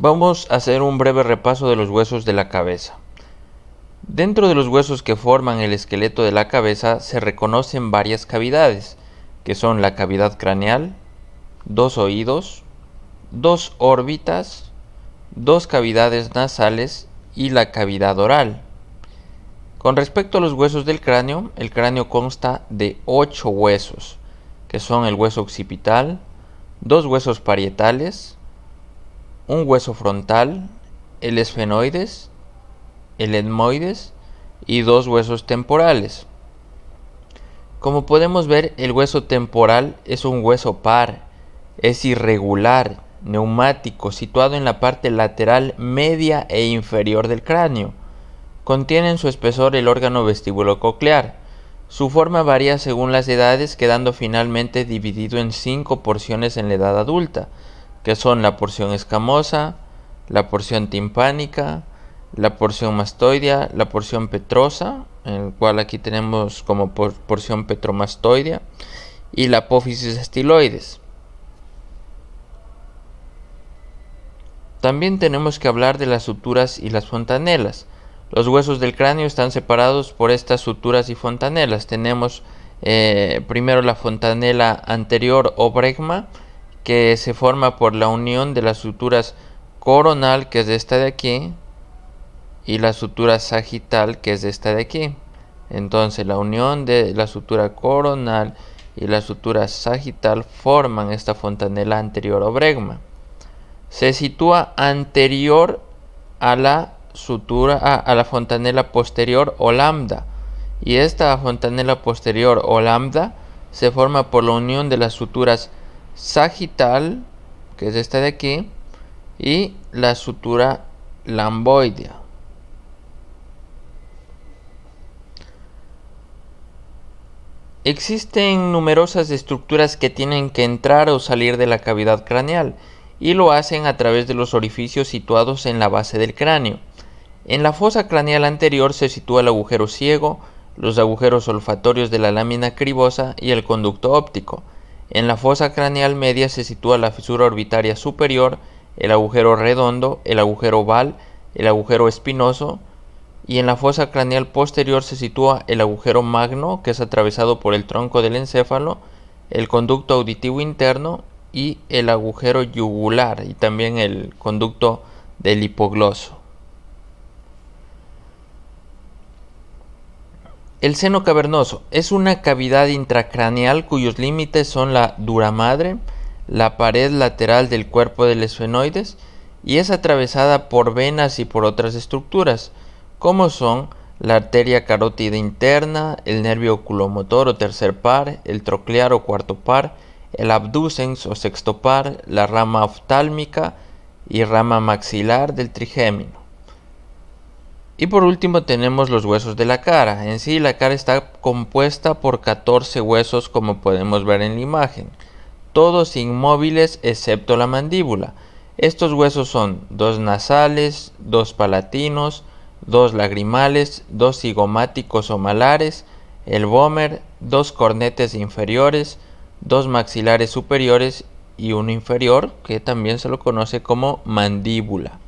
Vamos a hacer un breve repaso de los huesos de la cabeza. Dentro de los huesos que forman el esqueleto de la cabeza se reconocen varias cavidades, que son la cavidad craneal, dos oídos, dos órbitas, dos cavidades nasales y la cavidad oral. Con respecto a los huesos del cráneo, el cráneo consta de ocho huesos, que son el hueso occipital, dos huesos parietales, un hueso frontal, el esfenoides, el etmoides y dos huesos temporales. Como podemos ver, el hueso temporal es un hueso par, es irregular, neumático, situado en la parte lateral media e inferior del cráneo. Contiene en su espesor el órgano vestíbulo coclear. Su forma varía según las edades, quedando finalmente dividido en cinco porciones en la edad adulta que son la porción escamosa, la porción timpánica, la porción mastoidea, la porción petrosa, en el cual aquí tenemos como porción petromastoidea, y la apófisis estiloides. También tenemos que hablar de las suturas y las fontanelas. Los huesos del cráneo están separados por estas suturas y fontanelas. Tenemos eh, primero la fontanela anterior o bregma, que se forma por la unión de las suturas coronal, que es esta de aquí, y la sutura sagital, que es esta de aquí. Entonces, la unión de la sutura coronal y la sutura sagital forman esta fontanela anterior o bregma. Se sitúa anterior a la sutura a la fontanela posterior o lambda y esta fontanela posterior o lambda se forma por la unión de las suturas sagital, que es esta de aquí, y la sutura lamboidea. Existen numerosas estructuras que tienen que entrar o salir de la cavidad craneal y lo hacen a través de los orificios situados en la base del cráneo. En la fosa craneal anterior se sitúa el agujero ciego, los agujeros olfatorios de la lámina cribosa y el conducto óptico. En la fosa craneal media se sitúa la fisura orbitaria superior, el agujero redondo, el agujero oval, el agujero espinoso y en la fosa craneal posterior se sitúa el agujero magno que es atravesado por el tronco del encéfalo, el conducto auditivo interno y el agujero yugular y también el conducto del hipogloso. El seno cavernoso es una cavidad intracraneal cuyos límites son la dura madre, la pared lateral del cuerpo del esfenoides y es atravesada por venas y por otras estructuras, como son la arteria carótida interna, el nervio oculomotor o tercer par, el troclear o cuarto par, el abducens o sexto par, la rama oftálmica y rama maxilar del trigémino. Y por último tenemos los huesos de la cara. En sí la cara está compuesta por 14 huesos como podemos ver en la imagen. Todos inmóviles excepto la mandíbula. Estos huesos son dos nasales, dos palatinos, dos lagrimales, dos cigomáticos o malares, el bómer, dos cornetes inferiores, dos maxilares superiores y uno inferior que también se lo conoce como mandíbula.